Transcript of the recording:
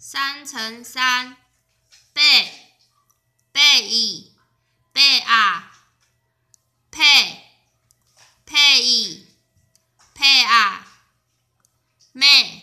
三乘三，背，背伊背啊，配配伊配啊，妹。